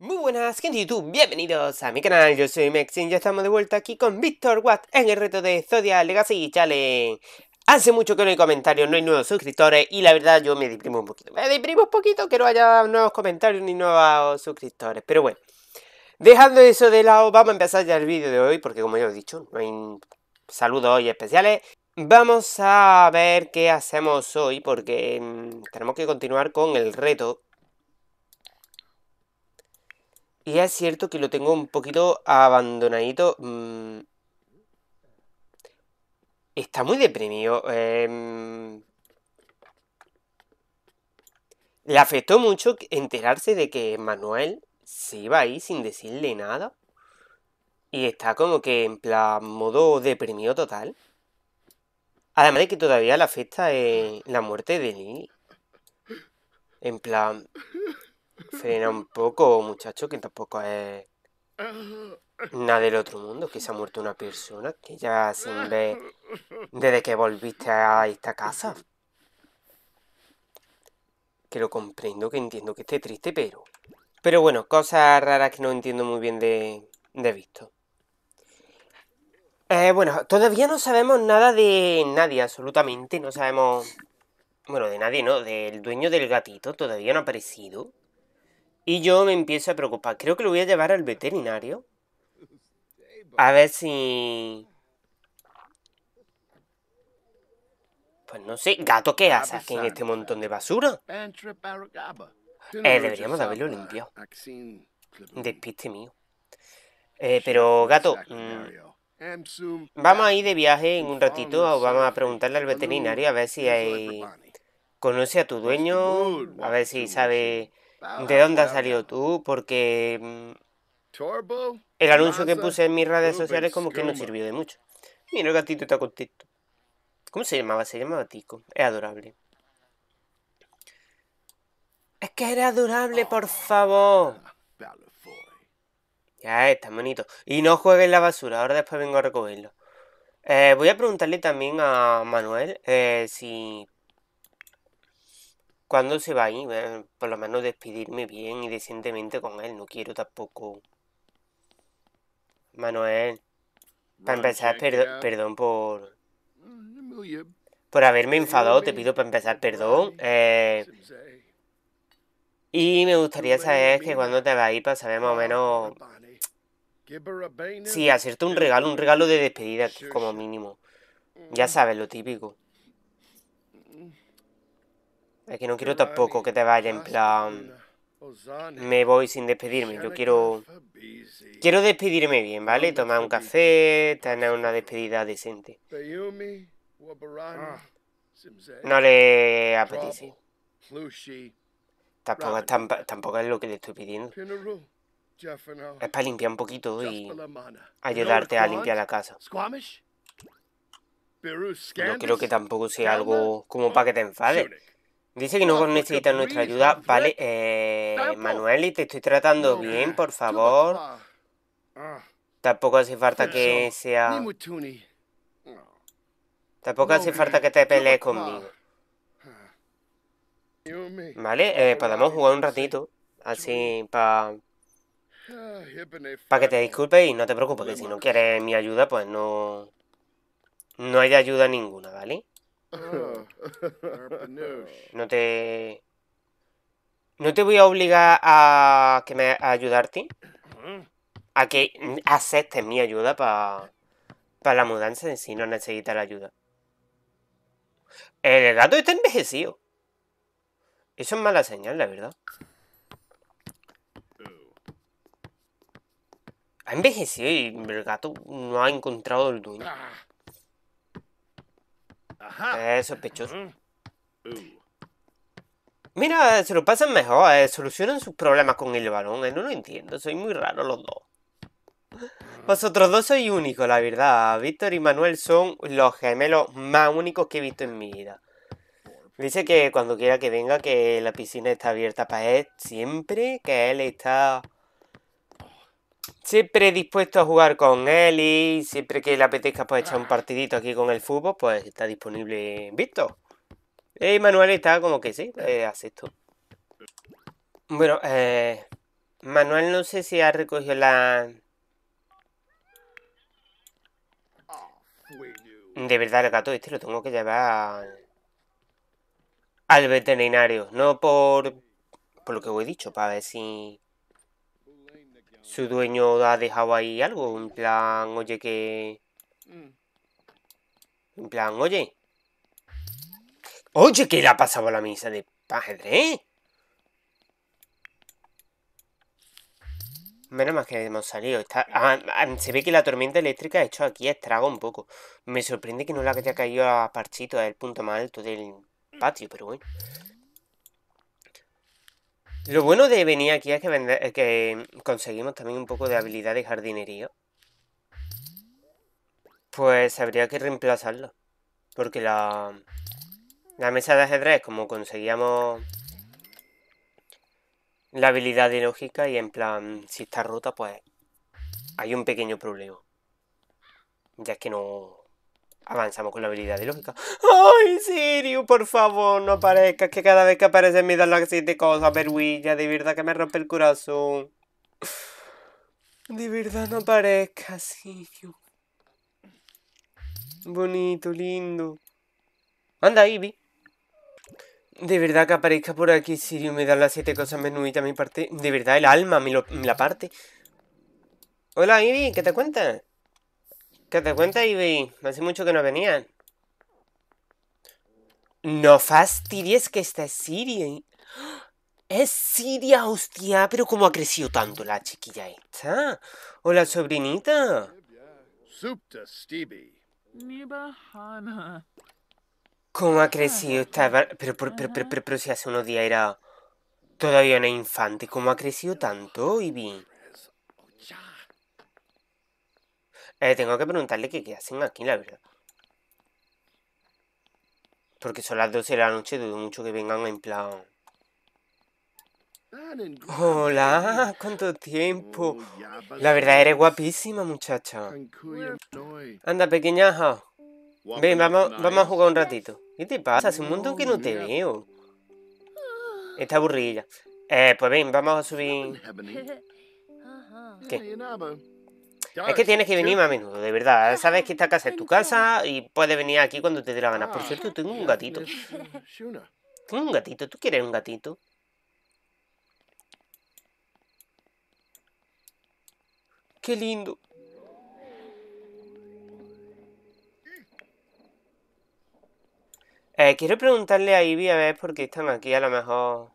Muy buenas gente de YouTube, bienvenidos a mi canal, yo soy Mexin, ya estamos de vuelta aquí con Víctor Watt en el reto de Zodiac Legacy Challenge. Hace mucho que no hay comentarios, no hay nuevos suscriptores y la verdad yo me deprimo un poquito. Me deprimo un poquito que no haya nuevos comentarios ni nuevos suscriptores, pero bueno. Dejando eso de lado, vamos a empezar ya el vídeo de hoy porque como ya os he dicho, no hay saludos hoy especiales. Vamos a ver qué hacemos hoy porque mm, tenemos que continuar con el reto y es cierto que lo tengo un poquito abandonadito. Mm, está muy deprimido. Em, le afectó mucho enterarse de que Manuel se iba ahí sin decirle nada. Y está como que en plan modo deprimido total. Además de que todavía le afecta la muerte de Lily. En plan, frena un poco, muchacho, que tampoco es nada del otro mundo, que se ha muerto una persona que ya se ver desde que volviste a esta casa. Que lo comprendo, que entiendo que esté triste, pero... Pero bueno, cosas raras que no entiendo muy bien de, de visto. Eh, bueno, todavía no sabemos nada de nadie, absolutamente. No sabemos... Bueno, de nadie, ¿no? Del dueño del gatito todavía no ha aparecido. Y yo me empiezo a preocupar. Creo que lo voy a llevar al veterinario. A ver si... Pues no sé, gato, ¿qué haces aquí en este montón de basura? Eh, deberíamos haberlo limpiado. Despiste mío. Eh, pero, gato, mm, vamos a ir de viaje en un ratito o vamos a preguntarle al veterinario a ver si hay... conoce a tu dueño, a ver si sabe ¿De dónde has salido tú? Porque mm, el anuncio que puse en mis redes sociales como que no sirvió de mucho. Mira, el gatito está contento. ¿Cómo se llamaba? Se llamaba Tico. Es adorable. Es que era adorable, por favor. Ya está, bonito. Y no juegues la basura, ahora después vengo a recogerlo. Eh, voy a preguntarle también a Manuel eh, si cuándo se va a ir, por lo menos despedirme bien y decentemente con él, no quiero tampoco. Manuel, para empezar, perdón por... Por haberme enfadado, te pido para empezar perdón. Eh, y me gustaría saber que cuando te va a ir para saber más o menos... Sí, hacerte un regalo, un regalo de despedida como mínimo. Ya mm. sabes, lo típico. Es que no quiero tampoco que te vaya en plan. Me voy sin despedirme. Yo quiero. Quiero despedirme bien, ¿vale? Tomar un café, tener una despedida decente. Ah. No le apetece. Tampoco, tampoco es lo que le estoy pidiendo. Es para limpiar un poquito y ayudarte a limpiar la casa. No creo que tampoco sea algo como para que te enfades. Dice que no necesita nuestra ayuda. Vale, eh, Manuel, te estoy tratando bien, por favor. Ah. Tampoco hace falta que sea... Tampoco hace falta que te pelees conmigo. Vale, eh, podemos jugar un ratito. Así, para... Para que te eh. disculpes y no te preocupes, que si no quieres mi ayuda, pues no... No hay ayuda ninguna, ¿vale? Ah. No te. No te voy a obligar a que me ayudarte. A que aceptes mi ayuda para la mudanza si no necesitas la ayuda. El gato está envejecido. Eso es mala señal, la verdad. Ha envejecido y el gato no ha encontrado el dueño. Ah. Es eh, sospechoso. Uh. Mira, se lo pasan mejor, eh, solucionan sus problemas con el balón, eh, no lo entiendo, soy muy raro los dos. Vosotros dos sois únicos, la verdad. Víctor y Manuel son los gemelos más únicos que he visto en mi vida. Dice que cuando quiera que venga, que la piscina está abierta para él siempre, que él está siempre dispuesto a jugar con él y siempre que le apetezca pues echar un ah. partidito aquí con el fútbol, pues está disponible visto. Y eh, Manuel está como que sí, eh, acepto. Bueno, eh, Manuel no sé si ha recogido la... De verdad, el gato este lo tengo que llevar al, veterinario. No por, por lo que os he dicho, para ver si su dueño ha dejado ahí algo. un plan, oye, que... Mm. En plan, oye. Oye, que le ha pasado a la misa de padre, Menos mal que hemos salido. Ah, ah, se ve que la tormenta eléctrica ha hecho aquí estrago un poco. Me sorprende que no la haya caído a Parchito, es el punto más alto del patio, pero bueno. Lo bueno de venir aquí es que, eh, que mm, conseguimos también un poco de habilidad de jardinería. Pues habría que reemplazarlo. Porque la, mm, la mesa de ajedrez, como conseguíamos la habilidad de lógica y en plan, mm, si está rota, pues hay un pequeño problema. Ya es que no... Avanzamos con la habilidad de lógica. ¡Ay, Sirio! Por favor, no aparezcas Que cada vez que aparece me dan las siete cosas, peruilla, De verdad que me rompe el corazón. De verdad no aparezca, Sirio. Bonito, lindo. Anda, Ivy. De verdad que aparezca por aquí, Sirio. Me da las siete cosas menuditas mi parte. De verdad, el alma me, la parte. Hola, Ivy, ¿qué te cuentas? ¿Qué te cuenta, Ivy? Hace mucho que no venían. No fastidies que esta es Siria. ¿eh? Es Siria, hostia. Pero cómo ha crecido tanto la chiquilla esta. Hola, sobrinita. ¿Cómo ha crecido esta... Pero, pero, pero, si hace unos días era... Todavía una infante. ¿Cómo ha crecido tanto, Ivy? Eh, tengo que preguntarle qué, hacen aquí, la verdad. Porque son las 12 de la noche, dudo mucho que vengan en plan... Hola, cuánto tiempo. Oh, la verdad eres guapísima, muchacha. Anda, pequeñaja. Ven, vamos, vamos a jugar un ratito. ¿Qué te pasa? Hace un oh, montón que no te veo. Está aburrida. Eh, pues ven, vamos a subir... ¿Qué? es que tienes que venir más a menudo, de verdad. Sabes que esta casa es tu casa y puedes venir aquí cuando te dé la gana. Por ah, cierto, tengo un gatito. Tengo un gatito. ¿Tú quieres un gatito? ¡Qué lindo! Eh, quiero preguntarle a Ivy a ver por qué están aquí, a lo mejor...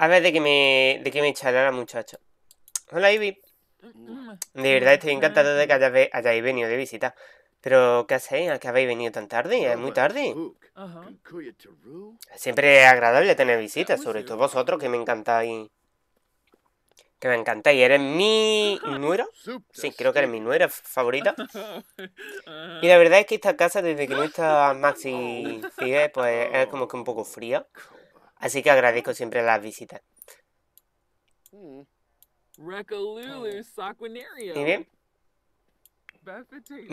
A ver de qué me, de me echará la muchacha. Hola, Ivy. De verdad estoy encantado de que hayáis, venido de visita. Pero, ¿qué hacéis? ¿A qué habéis venido tan tarde? Es muy tarde. Siempre es agradable tener visitas, sobre todo vosotros que me encantáis. Que me encantáis. ¿Eres mi nuera? Sí, creo que eres mi nuera favorita. Y la verdad es que esta casa, desde que no está Maxi sigue, pues es como que un poco fría. Así que agradezco siempre las visitas. Recolulu Saquinaria.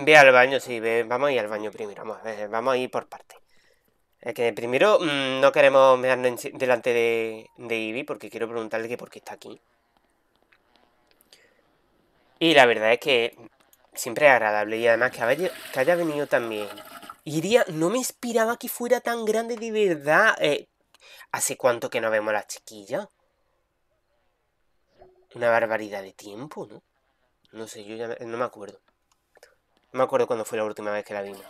Ve al baño, sí, ve, vamos a ir al baño primero, vamos, vamos a ir por parte. Es que primero mm, no queremos mirar delante de, de Ivy porque quiero preguntarle que por qué está aquí. Y la verdad es que siempre es agradable y además que haya, venido también. Iria, no me inspiraba que fuera tan grande de verdad. Eh, ¿Hace cuánto que no vemos a la chiquilla? una barbaridad de tiempo, ¿no? No sé, yo ya no me acuerdo. No me acuerdo cuándo fue la última vez que la vimos.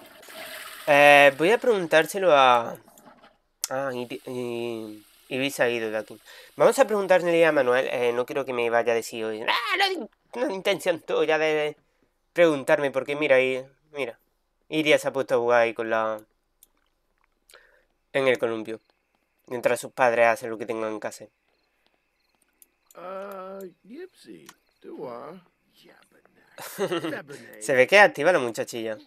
Eh, voy a preguntárselo a... Ah, y, y, Ibiza ido de aquí. Vamos a preguntarle a Manuel. Eh, no quiero que me vaya a decir hoy. ¡Ah, no, no, intención tuya de, de preguntarme. Porque mira, ahí, mira. Iria se ha puesto a jugar ahí con la... En el columpio. Mientras sus padres hacen lo que tengan que hacer. Ah, ah. Se ve que activa la muchachilla.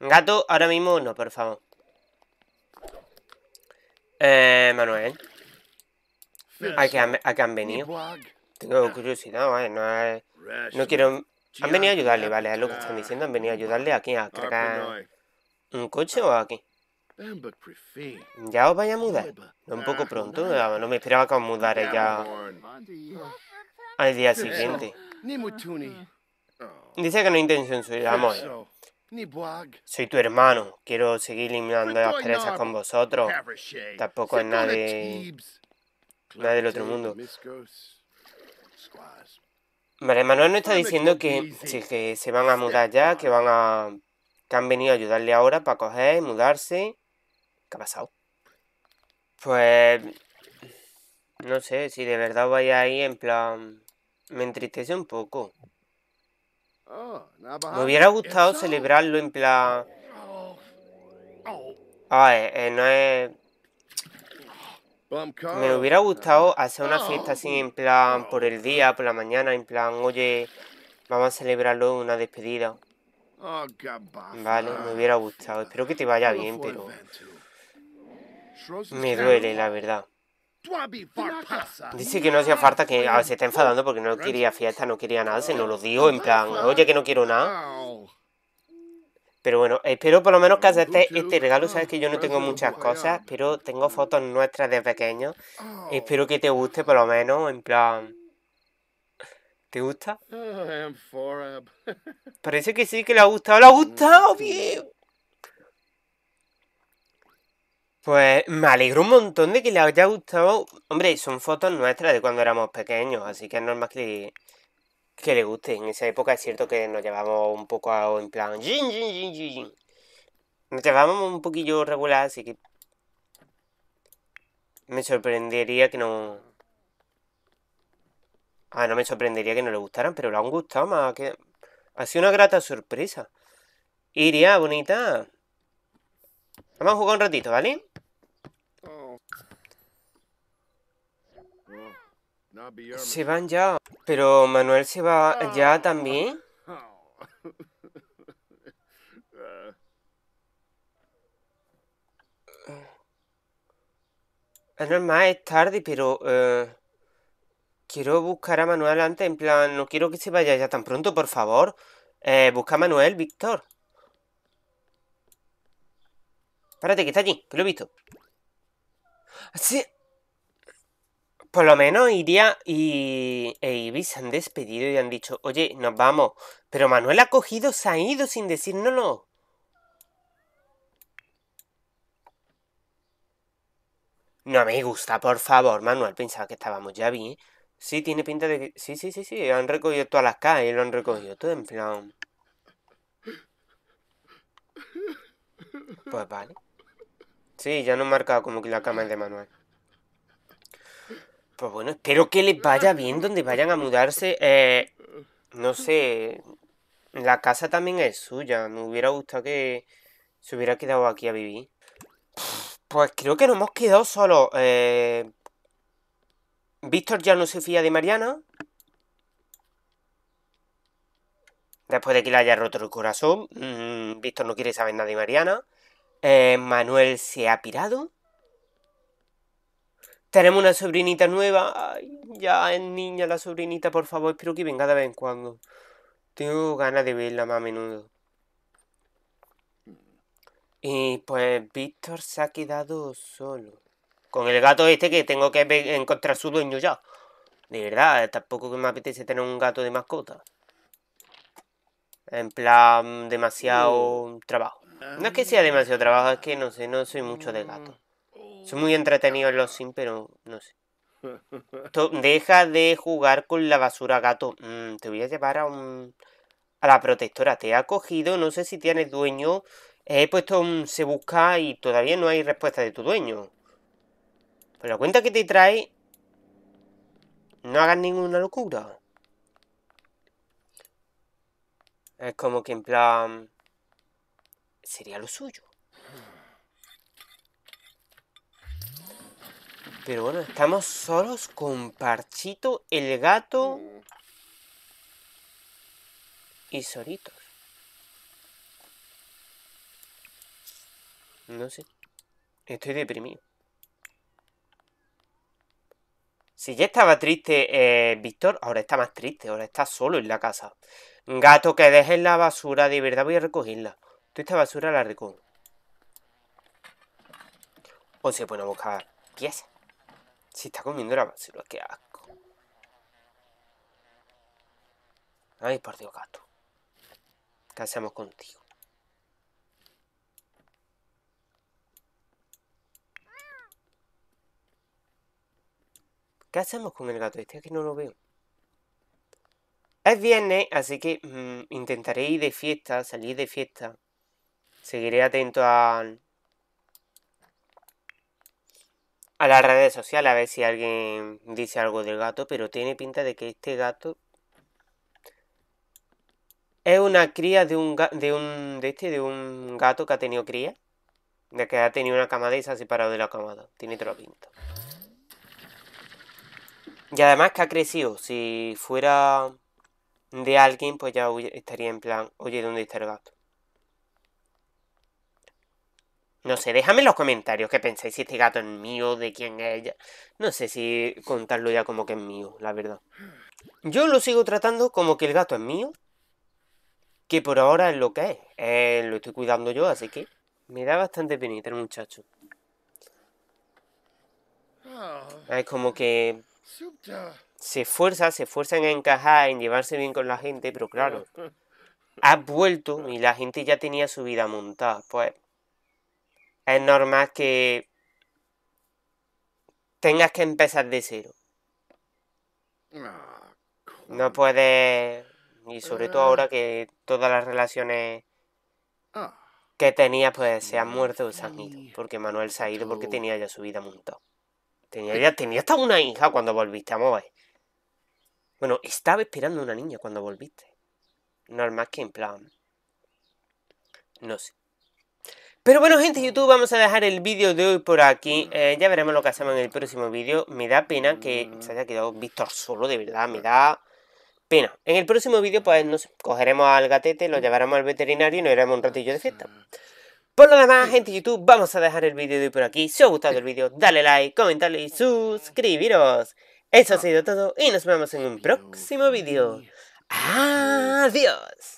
Gato, ahora mismo no, por favor. Eh, Manuel. ¿A qué han, a qué venido? Tengo curiosidad, vale, no No quiero... Han venido a ayudarle, vale, es lo que están diciendo. Han venido a ayudarle aquí a cargar... ¿Un coche o aquí? ¿Ya os vais a mudar? un poco pronto, no me esperaba que os mudara ya al día siguiente. Dice que no hay intención suya, amor. Soy tu hermano, quiero seguir eliminando las presas con vosotros. Tampoco es nadie Nadie del otro mundo. Vale, Manuel no está diciendo que, que se van a mudar ya, que van a que han venido a ayudarle ahora para coger, mudarse ¿Qué ha pasado? Pues... No sé, si de verdad vaya ahí en plan... Me entristece un poco. Oh, me hubiera gustado celebrarlo en plan... A ver, eh, no es... Me hubiera gustado hacer una fiesta así en plan por el día, por la mañana, en plan, oye, vamos a celebrarlo una despedida. Oh, vale, me hubiera gustado. Espero que te vaya bien, pero me duele, la verdad. Dice que no hacía falta, que ah, se está enfadando porque no quería fiesta, no quería nada, se nos lo dijo en plan, oye que no quiero nada. Pero bueno, espero por lo menos que aceptes este regalo. Sabes que yo no tengo muchas cosas, pero tengo fotos nuestras de pequeño. Espero que te guste por lo menos, en plan... ¿Te gusta? Eh, Parece que sí, que le ha gustado. ¡Le ha gustado! ¡Bien! Pues me alegro un montón de que le haya gustado. Hombre, son fotos nuestras de cuando éramos pequeños, así que es normal que, que le guste. En esa época es cierto que nos llevamos un poco a, en plan... nos llevábamos un poquillo regular, así que... Me sorprendería que no... Ah, no me sorprendería que no le gustaran, pero le han gustado más. Que... Ha sido una grata sorpresa. Iria, bonita. Vamos a jugar un ratito, ¿vale? Se van ya. Pero Manuel se va ya oh. también. Es más, es tarde, pero... Eh, quiero buscar a Manuel antes, en plan... No quiero que se vaya ya tan pronto, por favor. Eh, busca a Manuel, Víctor. Espérate, que está allí, que lo he visto. Sí, por lo menos Iria y e Ibis se han despedido y han dicho, oye, nos vamos. Pero Manuel ha cogido, se ha ido sin decírnoslo. No me gusta, por favor, Manuel. Pensaba que estábamos ya bien. Sí, tiene pinta de que... Sí, sí, sí, sí. Han recogido todas las calles, lo han recogido todo en plan... Pues vale. Sí, ya no he marcado como que la cama es de Manuel. Pues bueno, espero que les vaya bien donde vayan a mudarse. Eh, no sé, la casa también es suya. Me hubiera gustado que se hubiera quedado aquí a vivir. Pues creo que nos hemos quedado solos. Eh, Víctor ya no se fía de Mariana. Después de que le haya roto el corazón, mm, Víctor no quiere saber nada de Mariana. Eh, Manuel se ha pirado. Tenemos una sobrinita nueva. ya es niña la sobrinita, por favor. Espero que venga de vez en cuando. Tengo ganas de verla más a menudo. Y pues Víctor se ha quedado solo. Con el gato este que tengo que encontrar su dueño ya. De verdad, eh, tampoco que me apetece tener un gato de mascota. En plan, demasiado mm. trabajo. No es que ah. sea demasiado trabajo, es que no sé, no soy mucho de gato. Soy muy entretenido los Sims, pero no sé. Deja de jugar con la basura, gato. Mm, te voy a llevar a un... A la protectora. Te ha cogido, no sé si tienes dueño. He puesto un se busca y todavía no hay respuesta de tu dueño. Pero la cuenta que te trae... No hagas ninguna locura. Es como que en plan... Sería lo suyo. Pero bueno, estamos solos con Parchito, el gato mm. y Soritos. No sé. Estoy deprimido. Si ya estaba triste eh, Víctor, ahora está más triste, ahora está solo en la casa. Gato, que dejes la basura, de verdad voy a recogerla. Toda esta basura la recojo. O se pone a buscar piezas. Si está comiendo la basura, qué asco. Ay, por Dios, gato. ¿Qué hacemos contigo? ¿Qué hacemos con el gato? Este que no lo veo. Es viernes, así que mm, intentaré ir de fiesta, salir de fiesta. Seguiré atento a, a las redes sociales a ver si alguien dice algo del gato, pero tiene pinta de que este gato es una cría de un de un de este de un gato que ha tenido cría, de que ha tenido una camada y se ha separado de la camada. Tiene otro pinta. Y además que ha crecido, si fuera de alguien pues ya estaría en plan, oye, ¿dónde está el gato? No sé, déjame en los comentarios qué pensáis si este gato es mío, de quién es ella. No sé si contarlo ya como que es mío, la verdad. Yo lo sigo tratando como que el gato es mío, que por ahora es lo que es. Eh, lo estoy cuidando yo, así que me da bastante penita el muchacho. Ah. Es como que se esfuerza, se esfuerza en encajar, en llevarse bien con la gente, pero claro, ha vuelto y la gente ya tenía su vida montada. Pues es normal que tengas que empezar de cero. Ah, no puedes, y sobre todo ahora que todas las relaciones ah. que tenía pues se han muerto o se han ido. Porque Manuel se ha ido porque tenía ya su vida montada. Tenía ya, tenía hasta una hija cuando volviste a Moe. Bueno, estaba esperando una niña cuando volviste. Normal que en plan. No sé. Pero bueno, gente YouTube, vamos a dejar el vídeo de hoy por aquí. Eh, ya veremos lo que hacemos en el próximo vídeo. Me da pena que se haya quedado Víctor solo, de verdad, me da pena. En el próximo vídeo, pues, nos cogeremos al gatete, lo llevaremos al veterinario y nos iremos un ratillo de fiesta. Por lo demás, gente YouTube, vamos a dejar el vídeo de hoy por aquí. Si os ha gustado el vídeo, dale like, comentarle y suscribiros. Eso ha sido todo y nos vemos en un próximo vídeo. ¡Adiós!